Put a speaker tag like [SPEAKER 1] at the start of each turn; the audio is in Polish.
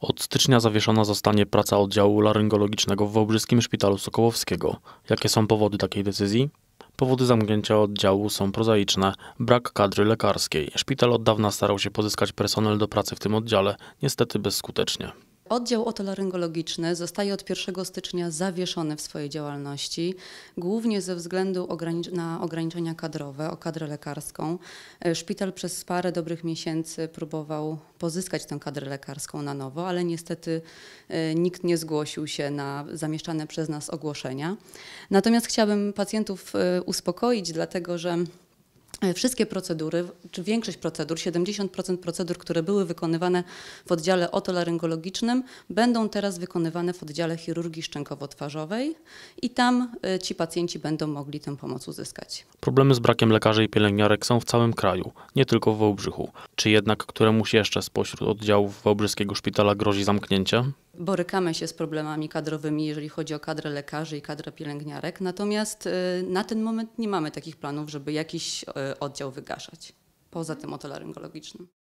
[SPEAKER 1] Od stycznia zawieszona zostanie praca oddziału laryngologicznego w Wałbrzyskim Szpitalu Sokołowskiego. Jakie są powody takiej decyzji? Powody zamknięcia oddziału są prozaiczne. Brak kadry lekarskiej. Szpital od dawna starał się pozyskać personel do pracy w tym oddziale, niestety bezskutecznie.
[SPEAKER 2] Oddział otolaryngologiczny zostaje od 1 stycznia zawieszony w swojej działalności, głównie ze względu na ograniczenia kadrowe, o kadrę lekarską. E, szpital przez parę dobrych miesięcy próbował pozyskać tę kadrę lekarską na nowo, ale niestety e, nikt nie zgłosił się na zamieszczane przez nas ogłoszenia. Natomiast chciałabym pacjentów e, uspokoić, dlatego że E, wszystkie procedury, czy większość procedur, 70% procedur, które były wykonywane w oddziale otolaryngologicznym, będą teraz wykonywane w oddziale chirurgii szczękowo-twarzowej i tam e, ci pacjenci będą mogli tę pomoc uzyskać.
[SPEAKER 1] Problemy z brakiem lekarzy i pielęgniarek są w całym kraju, nie tylko w Wałbrzychu. Czy jednak któremuś jeszcze spośród oddziałów Wałbrzyskiego Szpitala grozi zamknięcie?
[SPEAKER 2] borykamy się z problemami kadrowymi, jeżeli chodzi o kadrę lekarzy i kadrę pielęgniarek, natomiast y, na ten moment nie mamy takich planów, żeby jakiś y, oddział wygaszać poza tym mhm. otolaryngologicznym.